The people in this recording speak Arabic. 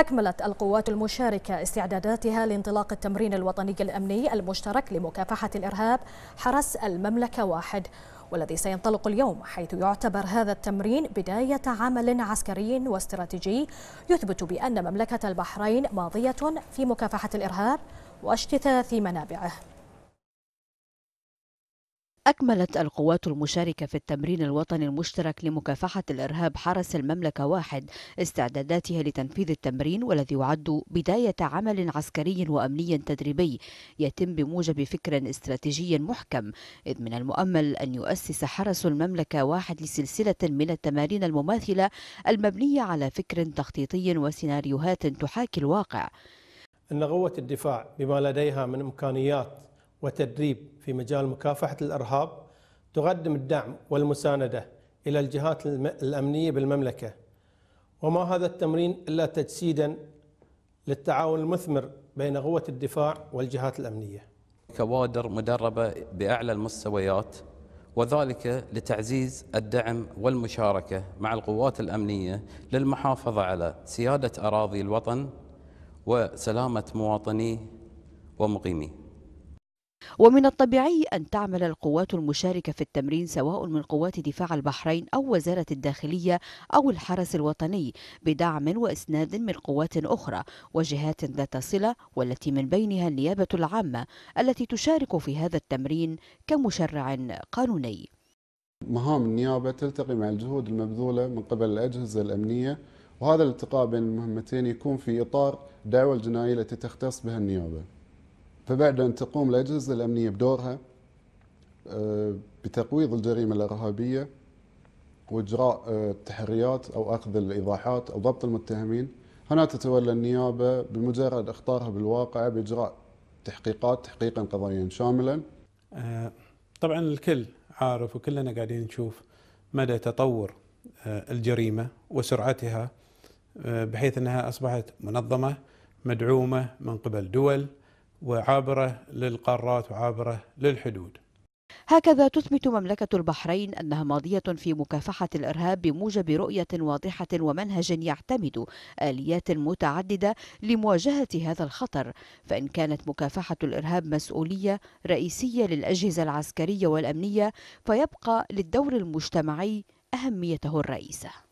أكملت القوات المشاركة استعداداتها لانطلاق التمرين الوطني الأمني المشترك لمكافحة الإرهاب حرس المملكة واحد والذي سينطلق اليوم حيث يعتبر هذا التمرين بداية عمل عسكري واستراتيجي يثبت بأن مملكة البحرين ماضية في مكافحة الإرهاب واشتثاث منابعه أكملت القوات المشاركة في التمرين الوطني المشترك لمكافحة الإرهاب حرس المملكة واحد استعداداتها لتنفيذ التمرين والذي يعد بداية عمل عسكري وأمني تدريبي يتم بموجب فكر استراتيجي محكم إذ من المؤمل أن يؤسس حرس المملكة واحد لسلسلة من التمارين المماثلة المبنية على فكر تخطيطي وسيناريوهات تحاكي الواقع إن قوة الدفاع بما لديها من إمكانيات وتدريب في مجال مكافحة الإرهاب تقدم الدعم والمساندة إلى الجهات الأمنية بالمملكة وما هذا التمرين إلا تجسيدا للتعاون المثمر بين قوة الدفاع والجهات الأمنية كوادر مدربة بأعلى المستويات وذلك لتعزيز الدعم والمشاركة مع القوات الأمنية للمحافظة على سيادة أراضي الوطن وسلامة مواطنيه ومقيميه ومن الطبيعي أن تعمل القوات المشاركة في التمرين سواء من قوات دفاع البحرين أو وزارة الداخلية أو الحرس الوطني بدعم وإسناد من قوات أخرى وجهات ذات صلة والتي من بينها النيابة العامة التي تشارك في هذا التمرين كمشرع قانوني. مهام النيابة تلتقي مع الجهود المبذولة من قبل الأجهزة الأمنية وهذا الالتقاء بين المهمتين يكون في إطار الدعوة الجنائية التي تختص بها النيابة. فبعد أن تقوم الأجهزة الأمنية بدورها آه، بتقويض الجريمة الإرهابية وإجراء آه، التحريات أو أخذ الإيضاحات أو ضبط المتهمين هنا تتولى النيابة بمجرد إخطارها بالواقع بإجراء تحقيقات تحقيقا قضائيا شاملا آه، طبعا الكل عارف وكلنا قاعدين نشوف مدى تطور الجريمة وسرعتها بحيث أنها أصبحت منظمة مدعومة من قبل دول وعابرة للقارات وعابرة للحدود هكذا تثبت مملكة البحرين أنها ماضية في مكافحة الإرهاب بموجب رؤية واضحة ومنهج يعتمد آليات متعددة لمواجهة هذا الخطر، فإن كانت مكافحة الإرهاب مسؤولية رئيسية للأجهزة العسكرية والأمنية، فيبقى للدور المجتمعي أهميته الرئيسة.